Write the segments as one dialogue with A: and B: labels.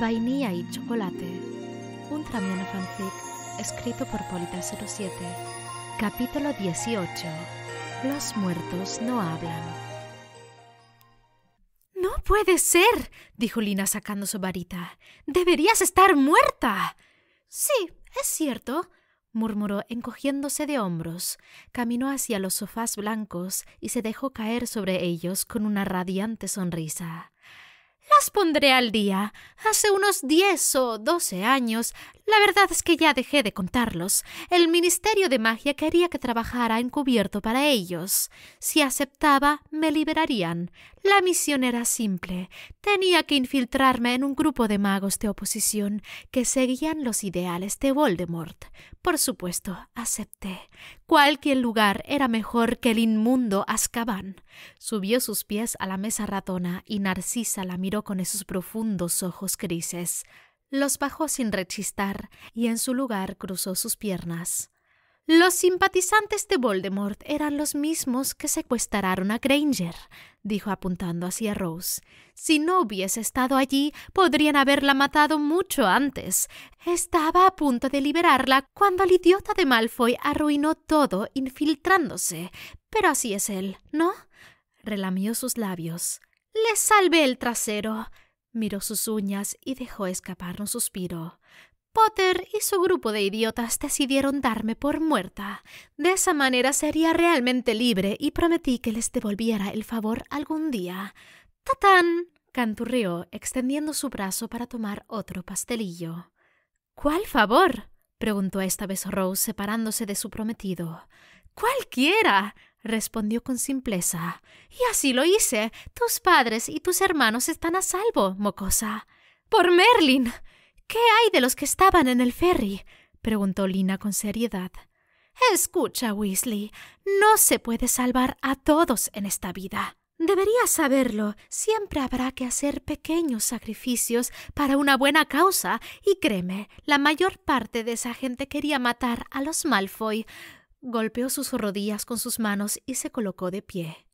A: Vainilla y Chocolate, un tramiano fanfic escrito por Polita07, capítulo 18. Los muertos no hablan. No puede ser, dijo Lina sacando su varita. Deberías estar muerta. Sí, es cierto, murmuró encogiéndose de hombros, caminó hacia los sofás blancos y se dejó caer sobre ellos con una radiante sonrisa. Las pondré al día. Hace unos diez o doce años, la verdad es que ya dejé de contarlos, el Ministerio de Magia quería que trabajara encubierto para ellos. Si aceptaba, me liberarían. La misión era simple. Tenía que infiltrarme en un grupo de magos de oposición que seguían los ideales de Voldemort. Por supuesto, acepté. Cualquier lugar era mejor que el inmundo Azkaban. Subió sus pies a la mesa ratona y Narcisa la miró con esos profundos ojos grises. Los bajó sin rechistar y en su lugar cruzó sus piernas. Los simpatizantes de Voldemort eran los mismos que secuestraron a Granger, dijo apuntando hacia Rose. Si no hubiese estado allí, podrían haberla matado mucho antes. Estaba a punto de liberarla cuando el idiota de Malfoy arruinó todo infiltrándose. Pero así es él, ¿no? relamió sus labios. Le salvé el trasero. Miró sus uñas y dejó escapar un suspiro. Potter y su grupo de idiotas decidieron darme por muerta. De esa manera sería realmente libre y prometí que les devolviera el favor algún día. ¡Tatán! canturrió, extendiendo su brazo para tomar otro pastelillo. ¿Cuál favor? preguntó esta vez Rose separándose de su prometido. ¡Cualquiera! Respondió con simpleza. Y así lo hice. Tus padres y tus hermanos están a salvo, mocosa. Por Merlin. ¿Qué hay de los que estaban en el ferry? preguntó Lina con seriedad. Escucha, Weasley, no se puede salvar a todos en esta vida. Deberías saberlo. Siempre habrá que hacer pequeños sacrificios para una buena causa, y créeme, la mayor parte de esa gente quería matar a los Malfoy. Golpeó sus rodillas con sus manos y se colocó de pie.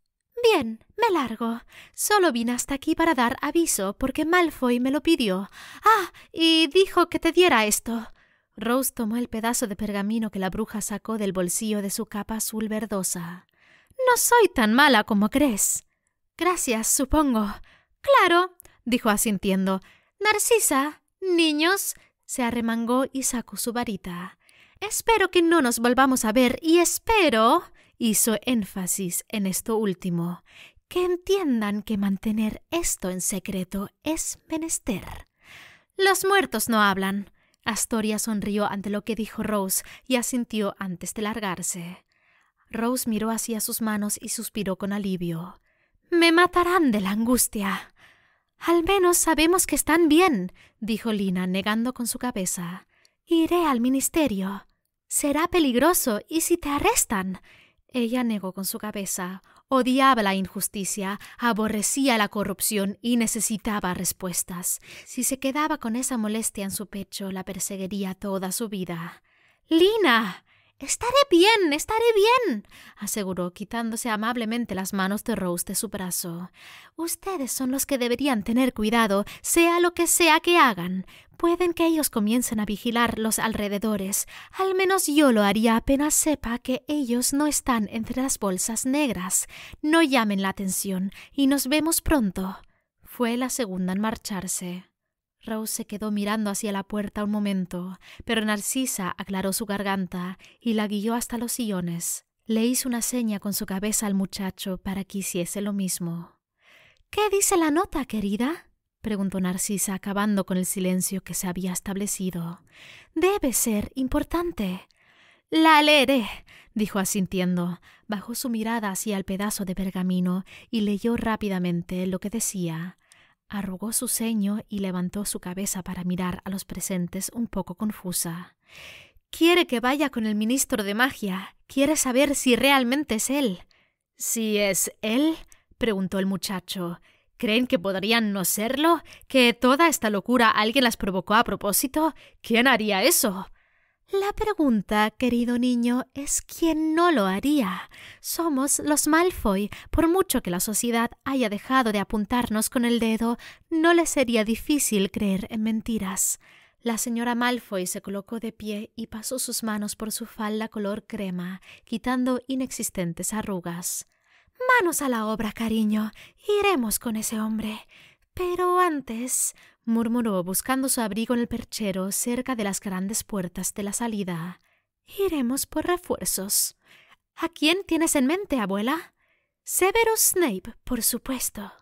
A: Bien, me largo. Solo vine hasta aquí para dar aviso porque Malfoy me lo pidió. Ah, y dijo que te diera esto. Rose tomó el pedazo de pergamino que la bruja sacó del bolsillo de su capa azul verdosa. No soy tan mala como crees. Gracias, supongo. Claro, dijo asintiendo. Narcisa, niños, se arremangó y sacó su varita. Espero que no nos volvamos a ver y espero, hizo énfasis en esto último, que entiendan que mantener esto en secreto es menester. Los muertos no hablan. Astoria sonrió ante lo que dijo Rose y asintió antes de largarse. Rose miró hacia sus manos y suspiró con alivio. Me matarán de la angustia. Al menos sabemos que están bien, dijo Lina, negando con su cabeza. Iré al ministerio. Será peligroso. ¿Y si te arrestan? Ella negó con su cabeza. Odiaba la injusticia, aborrecía la corrupción y necesitaba respuestas. Si se quedaba con esa molestia en su pecho, la perseguiría toda su vida. Lina. Estaré bien, estaré bien, aseguró, quitándose amablemente las manos de Rose de su brazo. Ustedes son los que deberían tener cuidado, sea lo que sea que hagan. Pueden que ellos comiencen a vigilar los alrededores. Al menos yo lo haría apenas sepa que ellos no están entre las bolsas negras. No llamen la atención y nos vemos pronto. Fue la segunda en marcharse. Rose se quedó mirando hacia la puerta un momento, pero Narcisa aclaró su garganta y la guió hasta los sillones. Le hizo una seña con su cabeza al muchacho para que hiciese lo mismo. ¿Qué dice la nota, querida? preguntó Narcisa, acabando con el silencio que se había establecido. Debe ser importante. La leeré, dijo asintiendo. Bajó su mirada hacia el pedazo de pergamino y leyó rápidamente lo que decía. Arrugó su ceño y levantó su cabeza para mirar a los presentes un poco confusa. Quiere que vaya con el ministro de magia. Quiere saber si realmente es él. ¿Si es él? preguntó el muchacho. ¿Creen que podrían no serlo? ¿Que toda esta locura alguien las provocó a propósito? ¿Quién haría eso? La pregunta, querido niño, es quién no lo haría. Somos los Malfoy. Por mucho que la sociedad haya dejado de apuntarnos con el dedo, no le sería difícil creer en mentiras. La señora Malfoy se colocó de pie y pasó sus manos por su falda color crema, quitando inexistentes arrugas. Manos a la obra, cariño. Iremos con ese hombre. Pero antes murmuró buscando su abrigo en el perchero cerca de las grandes puertas de la salida. Iremos por refuerzos. ¿A quién tienes en mente, abuela? Severus Snape, por supuesto.